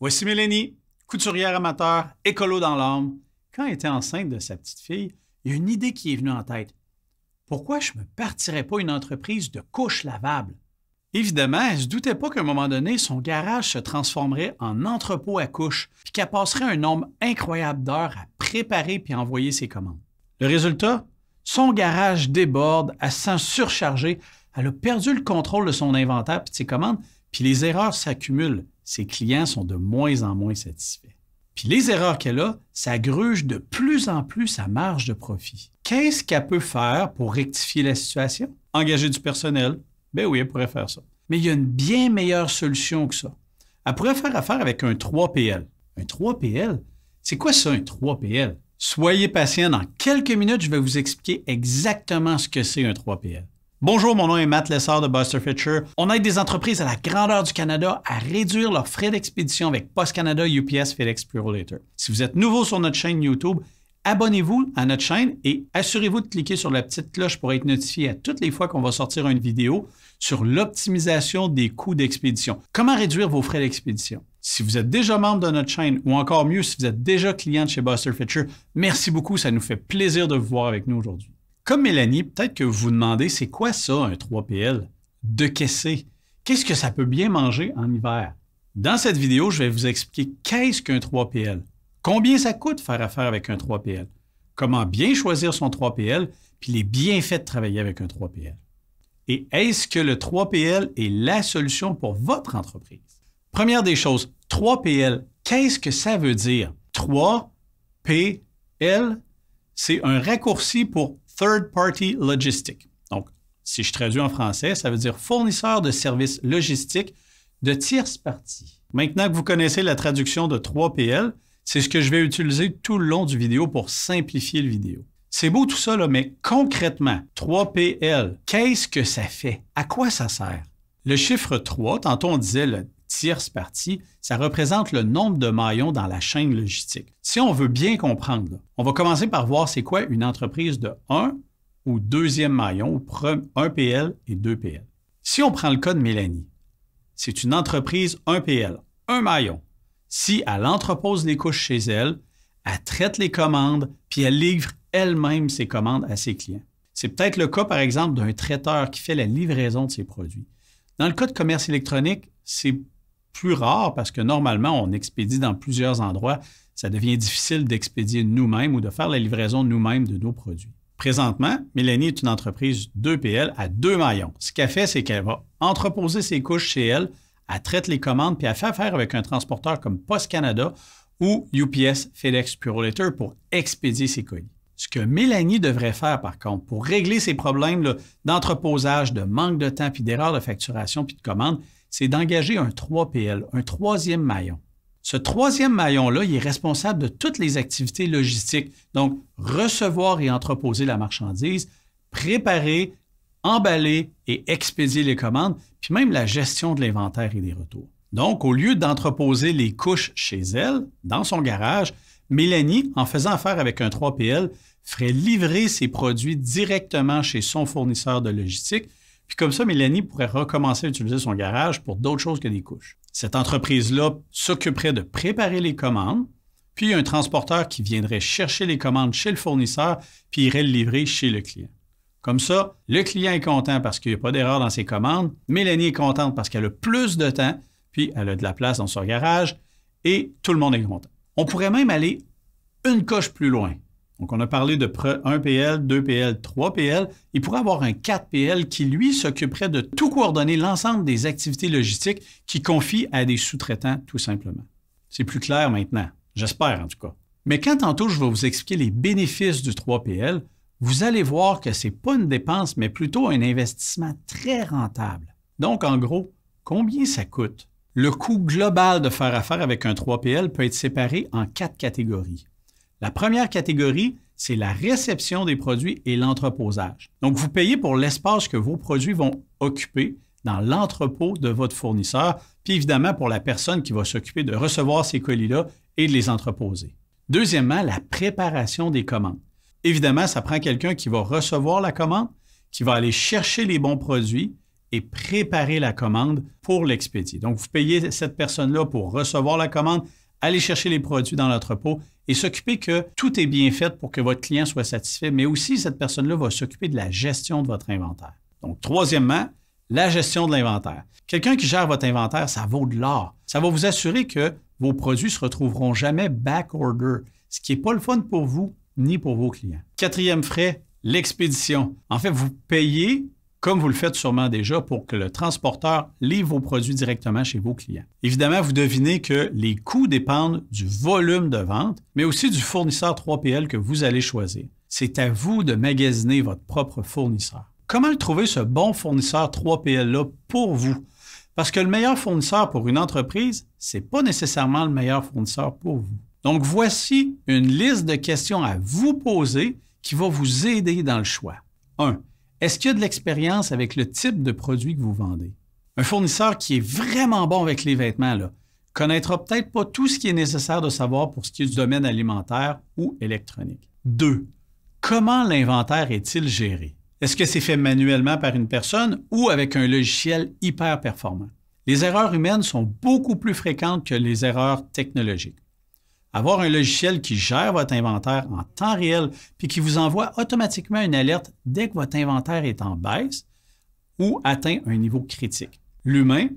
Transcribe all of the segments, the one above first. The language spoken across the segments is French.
Voici Mélanie, couturière amateur, écolo dans l'âme. Quand elle était enceinte de sa petite fille, il y a une idée qui est venue en tête. Pourquoi je ne me partirais pas une entreprise de couches lavables? Évidemment, elle ne se doutait pas qu'à un moment donné, son garage se transformerait en entrepôt à couches, puis qu'elle passerait un nombre incroyable d'heures à préparer puis envoyer ses commandes. Le résultat? Son garage déborde, elle s'en sent surchargée, elle a perdu le contrôle de son inventaire et de ses commandes, puis les erreurs s'accumulent ses clients sont de moins en moins satisfaits. Puis les erreurs qu'elle a, ça gruge de plus en plus sa marge de profit. Qu'est-ce qu'elle peut faire pour rectifier la situation? Engager du personnel? Ben oui, elle pourrait faire ça. Mais il y a une bien meilleure solution que ça. Elle pourrait faire affaire avec un 3PL. Un 3PL? C'est quoi ça, un 3PL? Soyez patient, dans quelques minutes, je vais vous expliquer exactement ce que c'est un 3PL. Bonjour, mon nom est Matt Lessard de Buster Fitcher. On aide des entreprises à la grandeur du Canada à réduire leurs frais d'expédition avec Post Canada, UPS, FedEx, Purolator. Si vous êtes nouveau sur notre chaîne YouTube, abonnez-vous à notre chaîne et assurez-vous de cliquer sur la petite cloche pour être notifié à toutes les fois qu'on va sortir une vidéo sur l'optimisation des coûts d'expédition. Comment réduire vos frais d'expédition? Si vous êtes déjà membre de notre chaîne ou encore mieux, si vous êtes déjà client de chez Buster Fitcher, merci beaucoup, ça nous fait plaisir de vous voir avec nous aujourd'hui. Comme Mélanie, peut-être que vous vous demandez, c'est quoi ça, un 3PL? De quest Qu'est-ce que ça peut bien manger en hiver? Dans cette vidéo, je vais vous expliquer qu'est-ce qu'un 3PL, combien ça coûte faire affaire avec un 3PL, comment bien choisir son 3PL, puis les bienfaits de travailler avec un 3PL. Et est-ce que le 3PL est la solution pour votre entreprise? Première des choses, 3PL, qu'est-ce que ça veut dire? 3PL, c'est un raccourci pour Third Party Logistic. Donc, si je traduis en français, ça veut dire fournisseur de services logistiques de tierce partie. Maintenant que vous connaissez la traduction de 3PL, c'est ce que je vais utiliser tout le long du vidéo pour simplifier le vidéo. C'est beau tout ça, mais concrètement, 3PL, qu'est-ce que ça fait? À quoi ça sert? Le chiffre 3, tantôt on disait le tierce partie, ça représente le nombre de maillons dans la chaîne logistique. Si on veut bien comprendre, on va commencer par voir c'est quoi une entreprise de 1 ou deuxième maillon, 1PL et 2PL. Si on prend le cas de Mélanie, c'est une entreprise 1PL, un maillon. Si elle entrepose les couches chez elle, elle traite les commandes, puis elle livre elle-même ses commandes à ses clients. C'est peut-être le cas, par exemple, d'un traiteur qui fait la livraison de ses produits. Dans le cas de commerce électronique, c'est plus rare parce que normalement, on expédie dans plusieurs endroits. Ça devient difficile d'expédier nous-mêmes ou de faire la livraison nous-mêmes de nos produits. Présentement, Mélanie est une entreprise 2PL à deux maillons. Ce qu'elle fait, c'est qu'elle va entreposer ses couches chez elle, elle traite les commandes, puis elle fait affaire avec un transporteur comme Post Canada ou UPS FedEx Purolator pour expédier ses colis. Ce que Mélanie devrait faire, par contre, pour régler ses problèmes d'entreposage, de manque de temps, puis d'erreur de facturation, puis de commandes, c'est d'engager un 3PL, un troisième maillon. Ce troisième maillon-là, il est responsable de toutes les activités logistiques, donc recevoir et entreposer la marchandise, préparer, emballer et expédier les commandes, puis même la gestion de l'inventaire et des retours. Donc, au lieu d'entreposer les couches chez elle, dans son garage, Mélanie, en faisant affaire avec un 3PL, ferait livrer ses produits directement chez son fournisseur de logistique, puis comme ça, Mélanie pourrait recommencer à utiliser son garage pour d'autres choses que des couches. Cette entreprise-là s'occuperait de préparer les commandes, puis un transporteur qui viendrait chercher les commandes chez le fournisseur, puis irait le livrer chez le client. Comme ça, le client est content parce qu'il n'y a pas d'erreur dans ses commandes, Mélanie est contente parce qu'elle a plus de temps, puis elle a de la place dans son garage, et tout le monde est content. On pourrait même aller une coche plus loin donc, on a parlé de 1 PL, 2 PL, 3 PL. Il pourrait avoir un 4 PL qui, lui, s'occuperait de tout coordonner l'ensemble des activités logistiques qui confie à des sous-traitants, tout simplement. C'est plus clair maintenant. J'espère, en tout cas. Mais quand tantôt je vais vous expliquer les bénéfices du 3PL, vous allez voir que ce n'est pas une dépense, mais plutôt un investissement très rentable. Donc, en gros, combien ça coûte? Le coût global de faire affaire avec un 3PL peut être séparé en quatre catégories. La première catégorie, c'est la réception des produits et l'entreposage. Donc, vous payez pour l'espace que vos produits vont occuper dans l'entrepôt de votre fournisseur, puis évidemment pour la personne qui va s'occuper de recevoir ces colis-là et de les entreposer. Deuxièmement, la préparation des commandes. Évidemment, ça prend quelqu'un qui va recevoir la commande, qui va aller chercher les bons produits et préparer la commande pour l'expédier. Donc, vous payez cette personne-là pour recevoir la commande, aller chercher les produits dans l'entrepôt et s'occuper que tout est bien fait pour que votre client soit satisfait, mais aussi cette personne-là va s'occuper de la gestion de votre inventaire. Donc, troisièmement, la gestion de l'inventaire. Quelqu'un qui gère votre inventaire, ça vaut de l'or. Ça va vous assurer que vos produits se retrouveront jamais back-order, ce qui n'est pas le fun pour vous ni pour vos clients. Quatrième frais, l'expédition. En fait, vous payez comme vous le faites sûrement déjà pour que le transporteur livre vos produits directement chez vos clients. Évidemment, vous devinez que les coûts dépendent du volume de vente, mais aussi du fournisseur 3PL que vous allez choisir. C'est à vous de magasiner votre propre fournisseur. Comment trouver ce bon fournisseur 3PL-là pour vous? Parce que le meilleur fournisseur pour une entreprise, ce n'est pas nécessairement le meilleur fournisseur pour vous. Donc voici une liste de questions à vous poser qui va vous aider dans le choix. 1. Est-ce qu'il y a de l'expérience avec le type de produit que vous vendez? Un fournisseur qui est vraiment bon avec les vêtements, là, connaîtra peut-être pas tout ce qui est nécessaire de savoir pour ce qui est du domaine alimentaire ou électronique. 2. Comment l'inventaire est-il géré? Est-ce que c'est fait manuellement par une personne ou avec un logiciel hyper performant? Les erreurs humaines sont beaucoup plus fréquentes que les erreurs technologiques. Avoir un logiciel qui gère votre inventaire en temps réel puis qui vous envoie automatiquement une alerte dès que votre inventaire est en baisse ou atteint un niveau critique. L'humain,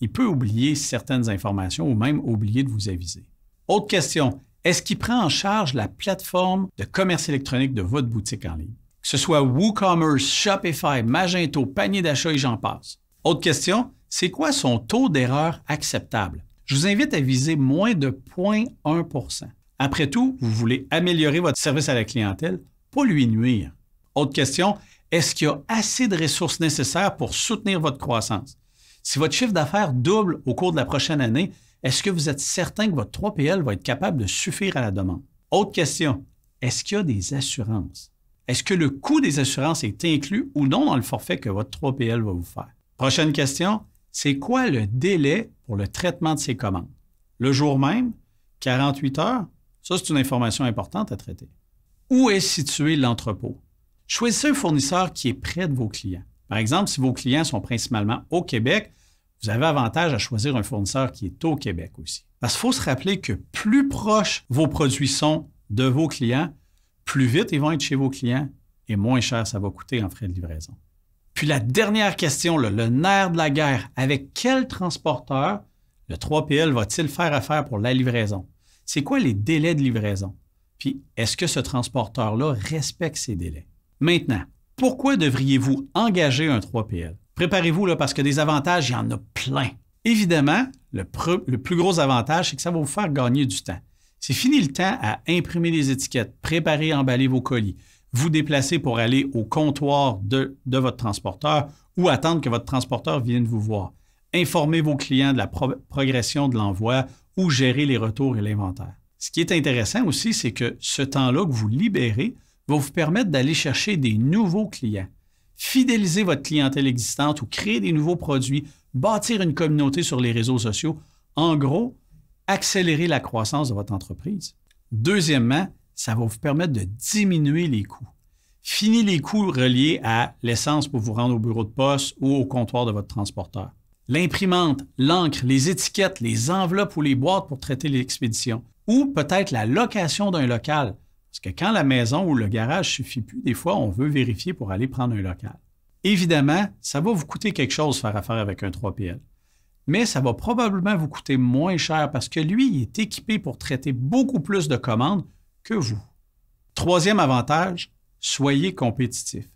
il peut oublier certaines informations ou même oublier de vous aviser. Autre question, est-ce qu'il prend en charge la plateforme de commerce électronique de votre boutique en ligne? Que ce soit WooCommerce, Shopify, Magento, panier d'achat et j'en passe. Autre question, c'est quoi son taux d'erreur acceptable? je vous invite à viser moins de 0,1 Après tout, vous voulez améliorer votre service à la clientèle, pas lui nuire. Autre question, est-ce qu'il y a assez de ressources nécessaires pour soutenir votre croissance? Si votre chiffre d'affaires double au cours de la prochaine année, est-ce que vous êtes certain que votre 3PL va être capable de suffire à la demande? Autre question, est-ce qu'il y a des assurances? Est-ce que le coût des assurances est inclus ou non dans le forfait que votre 3PL va vous faire? Prochaine question, c'est quoi le délai pour le traitement de ces commandes? Le jour même, 48 heures, ça c'est une information importante à traiter. Où est situé l'entrepôt? Choisissez un fournisseur qui est près de vos clients. Par exemple, si vos clients sont principalement au Québec, vous avez avantage à choisir un fournisseur qui est au Québec aussi. Parce qu'il faut se rappeler que plus proches vos produits sont de vos clients, plus vite ils vont être chez vos clients et moins cher ça va coûter en frais de livraison. Puis la dernière question, le nerf de la guerre, avec quel transporteur le 3PL va-t-il faire affaire pour la livraison? C'est quoi les délais de livraison? Puis est-ce que ce transporteur-là respecte ces délais? Maintenant, pourquoi devriez-vous engager un 3PL? Préparez-vous là, parce que des avantages, il y en a plein. Évidemment, le, plus gros avantage, c'est que ça va vous faire gagner du temps. C'est fini le temps à imprimer les étiquettes, préparer, emballer vos colis, vous déplacer pour aller au comptoir de, votre transporteur ou attendre que votre transporteur vienne vous voir. informer vos clients de la progression de l'envoi ou gérer les retours et l'inventaire. Ce qui est intéressant aussi, c'est que ce temps-là que vous libérez va vous permettre d'aller chercher des nouveaux clients. Fidéliser votre clientèle existante ou créer des nouveaux produits, bâtir une communauté sur les réseaux sociaux. En gros, accélérer la croissance de votre entreprise. Deuxièmement, ça va vous permettre de diminuer les coûts. Fini les coûts reliés à l'essence pour vous rendre au bureau de poste ou au comptoir de votre transporteur. L'imprimante, l'encre, les étiquettes, les enveloppes ou les boîtes pour traiter l'expédition. Ou peut-être la location d'un local. Parce que quand la maison ou le garage suffit plus, des fois, on veut vérifier pour aller prendre un local. Évidemment, ça va vous coûter quelque chose faire affaire avec un 3PL. Mais ça va probablement vous coûter moins cher parce que lui, il est équipé pour traiter beaucoup plus de commandes vous. Troisième avantage, soyez compétitif.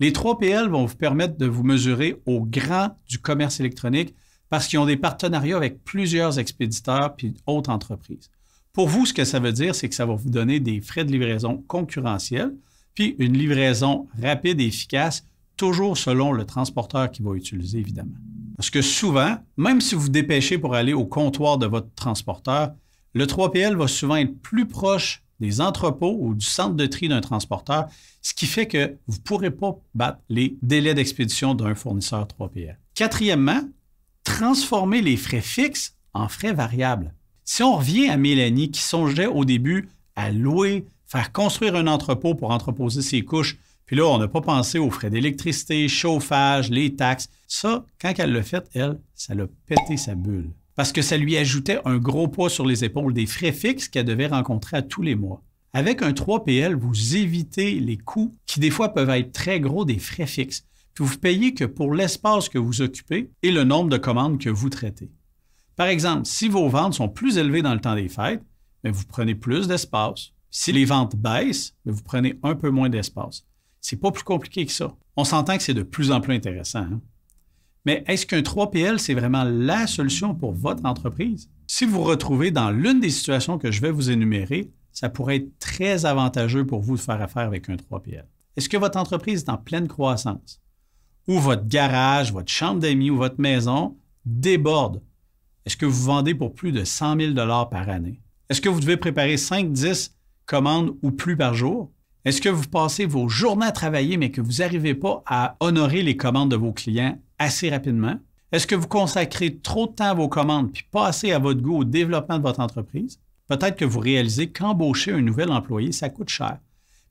Les 3 PL vont vous permettre de vous mesurer au grand du commerce électronique parce qu'ils ont des partenariats avec plusieurs expéditeurs puis autres entreprises. Pour vous, ce que ça veut dire, c'est que ça va vous donner des frais de livraison concurrentiels, puis une livraison rapide et efficace, toujours selon le transporteur qui va utiliser, évidemment. Parce que souvent, même si vous vous dépêchez pour aller au comptoir de votre transporteur, le 3PL va souvent être plus proche des entrepôts ou du centre de tri d'un transporteur, ce qui fait que vous ne pourrez pas battre les délais d'expédition d'un fournisseur 3PL. Quatrièmement, transformer les frais fixes en frais variables. Si on revient à Mélanie qui songeait au début à louer, faire construire un entrepôt pour entreposer ses couches, puis là, on n'a pas pensé aux frais d'électricité, chauffage, les taxes. Ça, quand elle l'a fait, elle, ça l'a pété sa bulle parce que ça lui ajoutait un gros poids sur les épaules des frais fixes qu'elle devait rencontrer à tous les mois. Avec un 3PL, vous évitez les coûts qui des fois peuvent être très gros des frais fixes, puis vous payez que pour l'espace que vous occupez et le nombre de commandes que vous traitez. Par exemple, si vos ventes sont plus élevées dans le temps des fêtes, mais ben, vous prenez plus d'espace. Si les ventes baissent, mais ben, vous prenez un peu moins d'espace. C'est pas plus compliqué que ça. On s'entend que c'est de plus en plus intéressant. Hein. Mais est-ce qu'un 3PL, c'est vraiment la solution pour votre entreprise? Si vous vous retrouvez dans l'une des situations que je vais vous énumérer, ça pourrait être très avantageux pour vous de faire affaire avec un 3PL. Est-ce que votre entreprise est en pleine croissance? Ou votre garage, votre chambre d'amis ou votre maison déborde? Est-ce que vous vendez pour plus de 100 000 par année? Est-ce que vous devez préparer 5-10 commandes ou plus par jour? Est-ce que vous passez vos journées à travailler mais que vous n'arrivez pas à honorer les commandes de vos clients assez rapidement? Est-ce que vous consacrez trop de temps à vos commandes puis pas assez à votre goût au développement de votre entreprise? Peut-être que vous réalisez qu'embaucher un nouvel employé, ça coûte cher,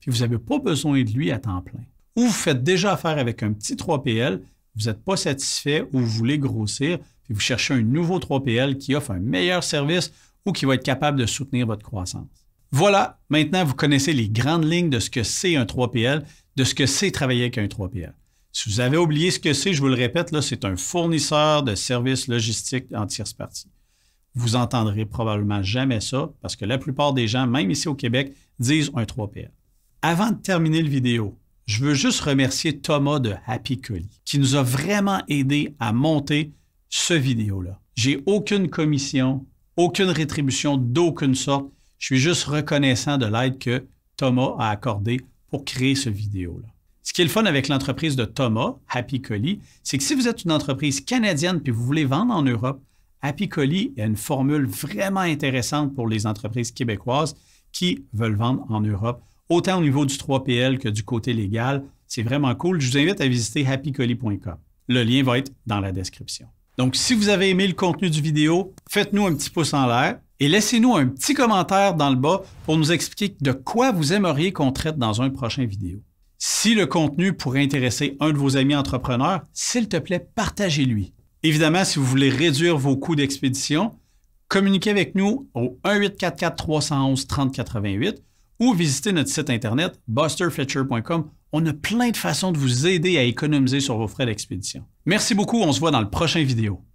puis vous n'avez pas besoin de lui à temps plein. Ou vous faites déjà affaire avec un petit 3PL, vous n'êtes pas satisfait ou vous voulez grossir, puis vous cherchez un nouveau 3PL qui offre un meilleur service ou qui va être capable de soutenir votre croissance. Voilà, maintenant vous connaissez les grandes lignes de ce que c'est un 3PL, de ce que c'est travailler avec un 3PL. Si vous avez oublié ce que c'est, je vous le répète, là, c'est un fournisseur de services logistiques en tierce partie. Vous entendrez probablement jamais ça parce que la plupart des gens, même ici au Québec, disent un 3PL. Avant de terminer le vidéo, je veux juste remercier Thomas de Happy Collie qui nous a vraiment aidé à monter ce vidéo-là. J'ai aucune commission, aucune rétribution d'aucune sorte. Je suis juste reconnaissant de l'aide que Thomas a accordée pour créer ce vidéo-là. Ce qui est le fun avec l'entreprise de Thomas, Happy Collie, c'est que si vous êtes une entreprise canadienne puis vous voulez vendre en Europe, Happy Collie a une formule vraiment intéressante pour les entreprises québécoises qui veulent vendre en Europe, autant au niveau du 3PL que du côté légal. C'est vraiment cool. Je vous invite à visiter happycollie.com. Le lien va être dans la description. Donc, si vous avez aimé le contenu du vidéo, faites-nous un petit pouce en l'air et laissez-nous un petit commentaire dans le bas pour nous expliquer de quoi vous aimeriez qu'on traite dans un prochain vidéo. Si le contenu pourrait intéresser un de vos amis entrepreneurs, s'il te plaît, partagez-lui. Évidemment, si vous voulez réduire vos coûts d'expédition, communiquez avec nous au 1 844 311 3088 ou visitez notre site internet busterfletcher.com. On a plein de façons de vous aider à économiser sur vos frais d'expédition. Merci beaucoup, on se voit dans le prochain vidéo.